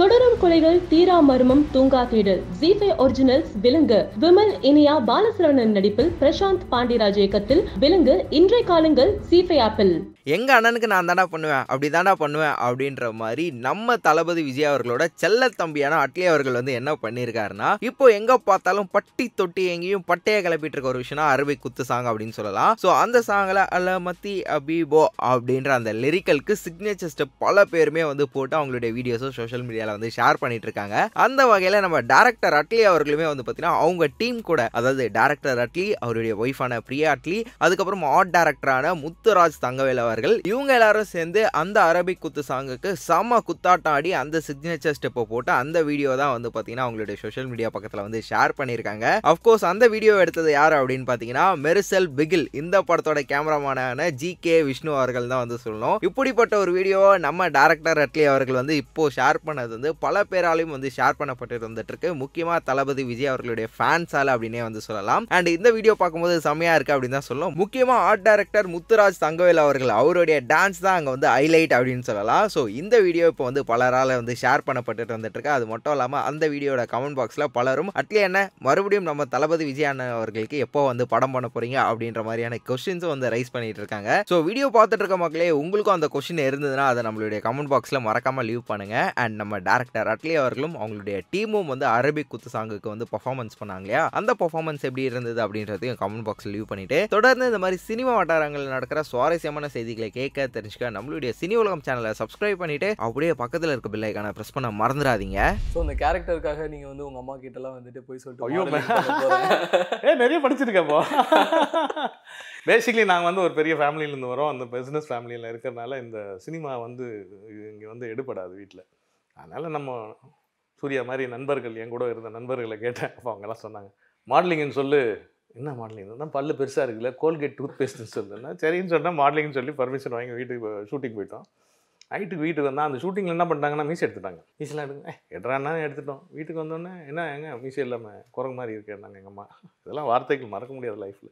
தொடரும் கொலைகள் தீரா மர்மம் தூங்கா தேடல் ஜிபே ஒரிஜினல்ஸ் விலங்கு விமல் இனியா பாலசரவணன் நடிப்பில் பிரசாந்த் பாண்டியராஜ் இயக்கத்தில் விலங்கு இன்றைய காலங்கள் சிபே ஆப்பிள் எங்கள் அண்ணனுக்கு நான் தாண்டா பண்ணுவேன் அப்படி தாண்டா பண்ணுவேன் அப்படின்ற மாதிரி நம்ம தளபதி விஜய் அவர்களோட செல்ல தம்பியான அட்லி அவர்கள் வந்து என்ன பண்ணியிருக்காருன்னா இப்போ எங்கே பார்த்தாலும் பட்டி தொட்டி எங்கேயும் பட்டையை கிளப்பிட்டு இருக்க ஒரு விஷயம்னா அரபி குத்து சாங் அப்படின்னு சொல்லலாம் ஸோ அந்த சாங்கில் அல்ல மத்தி அபிபோ அப்படின்ற அந்த லிரிக்கலுக்கு சிக்னேச்சர் ஸ்டெப் பல பேருமே வந்து போட்டு அவங்களுடைய வீடியோஸும் சோஷியல் மீடியாவில் வந்து ஷேர் பண்ணிட்டு இருக்காங்க அந்த வகையில் நம்ம டேரக்டர் அட்லி அவர்களுமே வந்து பார்த்தீங்கன்னா அவங்க டீம் கூட அதாவது டேரக்டர் அட்லி அவருடைய ஒய்ஃபான பிரியா அட்லி அதுக்கப்புறம் ஆர்ட் டேரக்டரான முத்துராஜ் தங்கவேல் அவர்கள் இவங்க எல்லாரும் சேர்ந்து அந்த அரபிக் குத்து சாங்குக்கு செம்ம குத்தாட்டம் ஆடி அந்த சிக்னேச்சர் ஸ்டெப்பை போட்டு அந்த வீடியோ தான் வந்து பார்த்தீங்கன்னா அவங்களுடைய சோஷியல் மீடியா பக்கத்தில் வந்து ஷேர் பண்ணியிருக்காங்க அஃப்கோர்ஸ் அந்த வீடியோ எடுத்தது யார் அப்படின்னு பார்த்தீங்கன்னா மெரிசல் பிகில் இந்த படத்தோட கேமராமேனான ஜி கே விஷ்ணு அவர்கள் தான் வந்து சொல்லணும் இப்படிப்பட்ட ஒரு வீடியோ நம்ம டேரக்டர் அட்லி அவர்கள் வந்து இப்போ ஷேர் பண்ணது வந்து பல பேராலையும் வந்து ஷேர் பண்ணப்பட்டு வந்துட்டு இருக்கு முக்கியமாக தளபதி விஜய் அவர்களுடைய ஃபேன்ஸால் அப்படின்னே வந்து சொல்லலாம் அண்ட் இந்த வீடியோ பார்க்கும்போது செம்மையா இருக்குது அப்படின்னு தான் சொல்லணும் முக்கியமாக ஆர்ட் டைரக்டர் முத்துராஜ் தங்கவேல் அவர்கள் அவருடைய டான்ஸ் தான் அங்கே வந்து ஹைலைட் அப்படின்னு சொல்லலாம் ஸோ இந்த வீடியோ இப்போ வந்து பலரால் வந்து ஷேர் பண்ணப்பட்டுட்டு வந்துட்டுருக்கு அது மட்டும் இல்லாமல் அந்த வீடியோட கமெண்ட் பாக்ஸில் பலரும் அட்லி என்ன மறுபடியும் நம்ம தளபதி விஜயான அவர்களுக்கு எப்போ வந்து படம் பண்ண போகிறீங்க அப்படின்ற மாதிரியான கொஸ்டின்ஸும் வந்து ரைஸ் பண்ணிகிட்டு இருக்காங்க ஸோ வீடியோ பார்த்துட்டு இருக்க மக்களே உங்களுக்கும் அந்த கொஷின் இருந்ததுன்னா அதை நம்மளுடைய கமெண்ட் பாக்ஸில் மறக்காமல் லீவ் பண்ணுங்கள் அண்ட் நம்ம டேரக்டர் அட்லி அவர்களும் அவங்களுடைய டீமும் வந்து அரபிக் குத்து சாங்குக்கு வந்து பர்ஃபார்மன்ஸ் பண்ணாங்க இல்லையா அந்த பர்ஃபார்மன்ஸ் எப்படி இருந்தது அப்படின்றதையும் கமெண்ட் பாக்ஸில் லீவ் பண்ணிட்டு தொடர்ந்து இந்த மாதிரி சினிமா வட்டாரங்களில் நடக்கிற சுவாரஸ்யமான செய்தி செய்திகளை கேட்க தெரிஞ்சுக்க நம்மளுடைய சினி உலகம் சேனலை சப்ஸ்கிரைப் பண்ணிட்டு அப்படியே பக்கத்தில் இருக்க பில்லைக்கான ப்ரெஸ் பண்ண மறந்துடாதீங்க ஸோ இந்த கேரக்டருக்காக நீங்க வந்து உங்க அம்மா கிட்டலாம் வந்துட்டு போய் சொல்லிட்டு ஐயோ ஏ நிறைய படிச்சிருக்கப்போ பேசிக்லி நாங்கள் வந்து ஒரு பெரிய ஃபேமிலியிலேருந்து வரோம் அந்த பிஸ்னஸ் ஃபேமிலியில் இருக்கிறனால இந்த சினிமா வந்து இங்கே வந்து எடுப்படாது வீட்டில் அதனால் நம்ம சூர்யா மாதிரி நண்பர்கள் என் கூட இருந்த நண்பர்களை கேட்டேன் அப்போ அவங்கெல்லாம் சொன்னாங்க மாடலிங்னு சொல்லு என்ன மாடலிங் தான் பல்லு பெருசாக இருக்குல்ல கோல்கேட் டூத் பேஸ்ட்னு சொல்லுன்னா சரின்னு சொன்னால் மாடலிங்னு சொல்லி பர்மிஷன் வாங்கி வீட்டுக்கு ஷூட்டிங் போயிட்டோம் நைட்டுக்கு வீட்டுக்கு வந்தால் அந்த ஷூட்டிங்கில் என்ன பண்ணிட்டாங்கன்னா மீசை எடுத்துட்டாங்க மீசெலாம் எடுங்க எட்ரானா எடுத்துட்டோம் வீட்டுக்கு வந்தோடனே என்ன எங்க மீசை இல்லாமல் குரங்கு மாதிரி நாங்கள் எங்கள் அம்மா இதெல்லாம் வார்த்தைகள் மறக்க முடியாது லைஃப்பில்